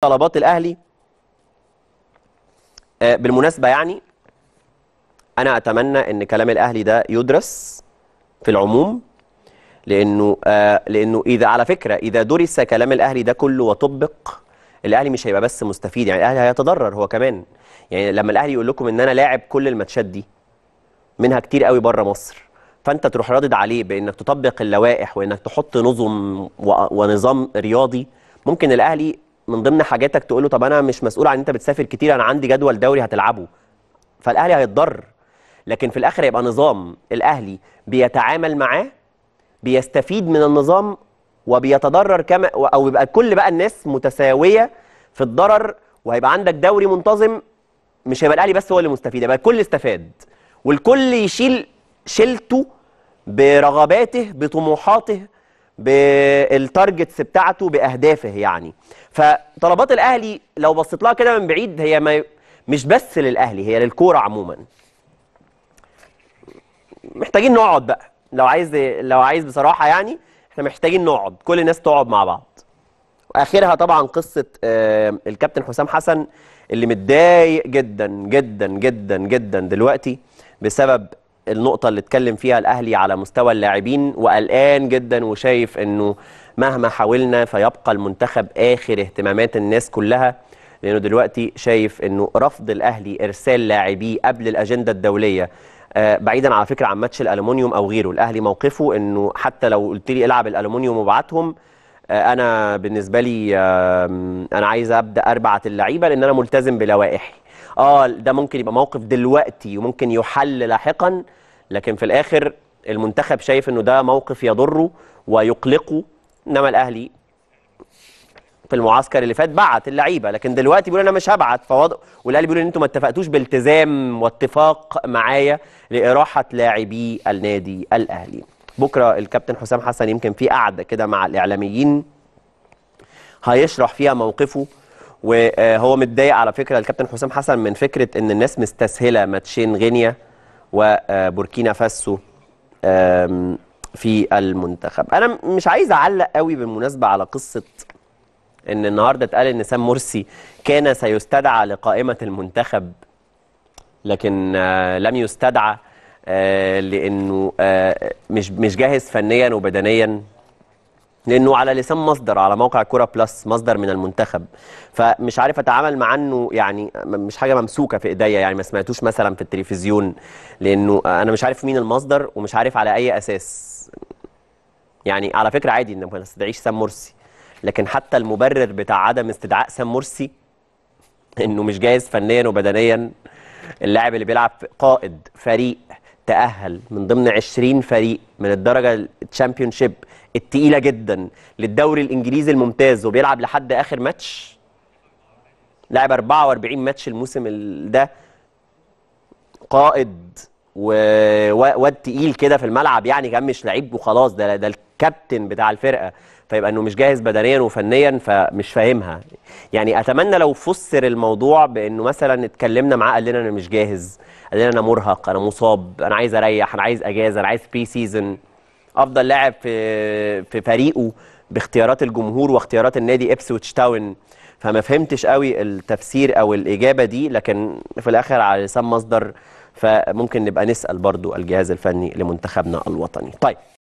طلبات الاهلي آه، بالمناسبه يعني انا اتمنى ان كلام الاهلي ده يدرس في العموم لانه آه، لانه اذا على فكره اذا درس كلام الاهلي ده كله وطبق الاهلي مش هيبقى بس مستفيد يعني الاهلي هيتضرر هو كمان يعني لما الاهلي يقول لكم ان انا لاعب كل الماتشات دي منها كتير قوي بره مصر فانت تروح رادد عليه بانك تطبق اللوائح وانك تحط نظم ونظام رياضي ممكن الاهلي من ضمن حاجاتك تقول له طب انا مش مسؤول عن انت بتسافر كتير انا عندي جدول دوري هتلعبه فالاهلي هيتضرر لكن في الاخر هيبقى نظام الاهلي بيتعامل معاه بيستفيد من النظام وبيتضرر كما او يبقى كل بقى الناس متساويه في الضرر وهيبقى عندك دوري منتظم مش هيبقى الاهلي بس هو اللي مستفيد يبقى الكل استفاد والكل يشيل شيلته برغباته بطموحاته بالتارجتس بتاعته باهدافه يعني فطلبات الاهلي لو بصيت لها كده من بعيد هي ما مش بس للاهلي هي للكوره عموما محتاجين نقعد بقى لو عايز لو عايز بصراحه يعني احنا محتاجين نقعد كل الناس تقعد مع بعض واخرها طبعا قصه الكابتن حسام حسن اللي متضايق جدا جدا جدا جدا دلوقتي بسبب النقطة اللي اتكلم فيها الأهلي على مستوى اللاعبين وقلقان جدا وشايف أنه مهما حاولنا فيبقى المنتخب آخر اهتمامات الناس كلها لأنه دلوقتي شايف أنه رفض الأهلي إرسال لاعبيه قبل الأجندة الدولية آه، بعيدا على فكرة عن ماتش الألمونيوم أو غيره الأهلي موقفه أنه حتى لو قلت لي العب الألمونيوم وبعتهم آه، أنا بالنسبة لي أنا عايز أبدأ أربعة اللعيبة لأن أنا ملتزم بلوائحي اه ده ممكن يبقى موقف دلوقتي وممكن يحل لاحقا لكن في الاخر المنتخب شايف انه ده موقف يضره ويقلقه انما الاهلي في المعسكر اللي فات بعت اللعيبه لكن دلوقتي بيقول انا مش هبعت فوضع والاهلي بيقول ان انتم ما اتفقتوش بالتزام واتفاق معايا لاراحه لاعبي النادي الاهلي بكره الكابتن حسام حسن يمكن في قعده كده مع الاعلاميين هيشرح فيها موقفه وهو متضايق على فكره الكابتن حسام حسن من فكره ان الناس مستسهله ماتشين غينيا وبوركينا آه، فاسو في المنتخب انا مش عايز اعلق قوي بالمناسبه على قصه ان النهارده اتقال ان سام مرسي كان سيستدعى لقائمه المنتخب لكن آه، لم يستدعى آه، لانه مش مش جاهز فنيا وبدنيا لانه على لسان مصدر على موقع كوره بلس مصدر من المنتخب فمش عارف اتعامل مع انه يعني مش حاجه ممسوكه في ايديا يعني ما سمعتوش مثلا في التلفزيون لانه انا مش عارف مين المصدر ومش عارف على اي اساس يعني على فكره عادي ان ما نستدعيش سام مرسي لكن حتى المبرر بتاع عدم استدعاء سام مرسي انه مش جاهز فنيا وبدنيا اللاعب اللي بيلعب قائد فريق تاهل من ضمن 20 فريق من الدرجه الشامبيون شيب التقيله جدا للدوري الانجليزي الممتاز وبيلعب لحد اخر ماتش لعب 44 ماتش الموسم ده قائد وواد تقيل كده في الملعب يعني كان مش لعيب وخلاص ده ده الكابتن بتاع الفرقه فيبقى انه مش جاهز بدنيا وفنيا فمش فاهمها يعني اتمنى لو فسر الموضوع بانه مثلا اتكلمنا معاه قال لنا انا مش جاهز قال لنا انا مرهق انا مصاب انا عايز اريح انا عايز اجازه انا عايز بري سيزون افضل لاعب في في فريقه باختيارات الجمهور واختيارات النادي ابسويتش تاون فما فهمتش قوي التفسير او الاجابه دي لكن في الاخر على لسان مصدر فممكن نبقى نسال برضو الجهاز الفني لمنتخبنا الوطني طيب